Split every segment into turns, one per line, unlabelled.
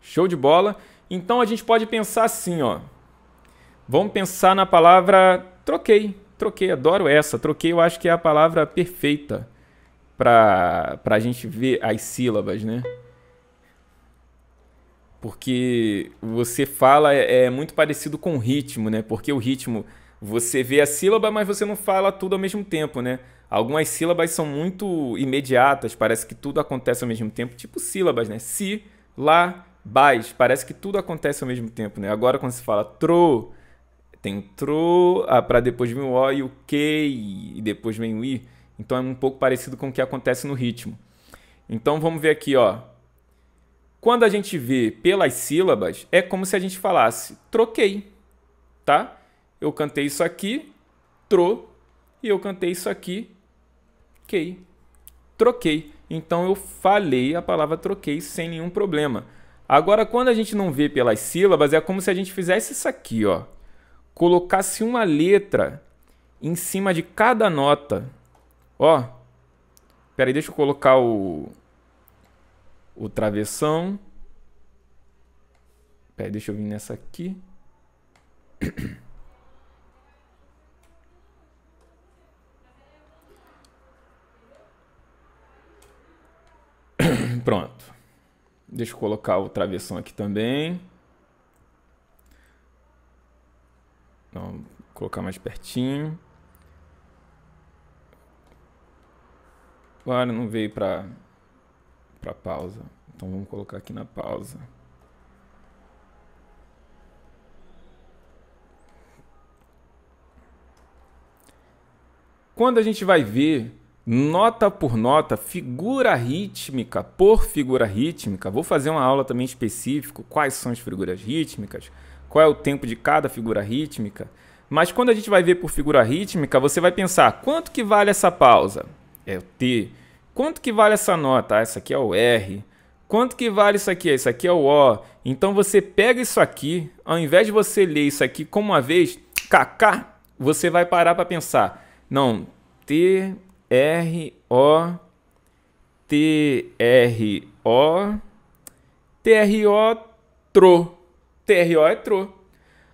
Show de bola. Então a gente pode pensar assim, ó. Vamos pensar na palavra troquei. Troquei, adoro essa. Troquei eu acho que é a palavra perfeita para a gente ver as sílabas, né? Porque você fala é, é muito parecido com o ritmo, né? Porque o ritmo você vê a sílaba, mas você não fala tudo ao mesmo tempo, né? Algumas sílabas são muito imediatas, parece que tudo acontece ao mesmo tempo, tipo sílabas, né? Si, lá, Bais, parece que tudo acontece ao mesmo tempo, né? Agora quando se fala tro, tem tro, ah, para depois vem o o e o que e depois vem o i. Então é um pouco parecido com o que acontece no ritmo. Então vamos ver aqui, ó. Quando a gente vê pelas sílabas, é como se a gente falasse troquei, tá? Eu cantei isso aqui, tro, e eu cantei isso aqui, quei. Troquei. Então eu falei a palavra troquei sem nenhum problema. Agora, quando a gente não vê pelas sílabas, é como se a gente fizesse isso aqui, ó. Colocasse uma letra em cima de cada nota. Ó. Peraí, deixa eu colocar o o travessão. Peraí, deixa eu vir nessa aqui. Pronto. Deixa eu colocar o travessão aqui também. Não, vou colocar mais pertinho. Agora não veio para para pausa. Então vamos colocar aqui na pausa. Quando a gente vai ver nota por nota, figura rítmica por figura rítmica. Vou fazer uma aula também específico quais são as figuras rítmicas, qual é o tempo de cada figura rítmica. Mas quando a gente vai ver por figura rítmica, você vai pensar quanto que vale essa pausa? É o T. Quanto que vale essa nota? Ah, essa aqui é o R. Quanto que vale isso aqui? Isso ah, aqui é o O. Então você pega isso aqui, ao invés de você ler isso aqui como uma vez, kk, você vai parar para pensar. Não, T, R-O-T-R-O. T-R-O, tro. T-R-O é tro.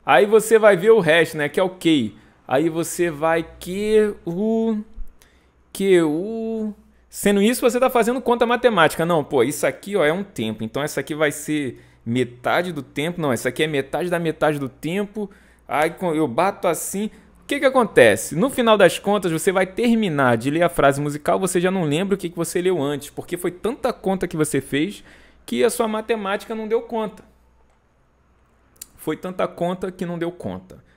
Aí você vai ver o resto, né? Que é o okay. que. Aí você vai que o. Que o. Sendo isso, você está fazendo conta matemática. Não, pô, isso aqui ó, é um tempo. Então, essa aqui vai ser metade do tempo. Não, essa aqui é metade da metade do tempo. Aí eu bato assim. O que, que acontece? No final das contas, você vai terminar de ler a frase musical, você já não lembra o que, que você leu antes, porque foi tanta conta que você fez que a sua matemática não deu conta. Foi tanta conta que não deu conta.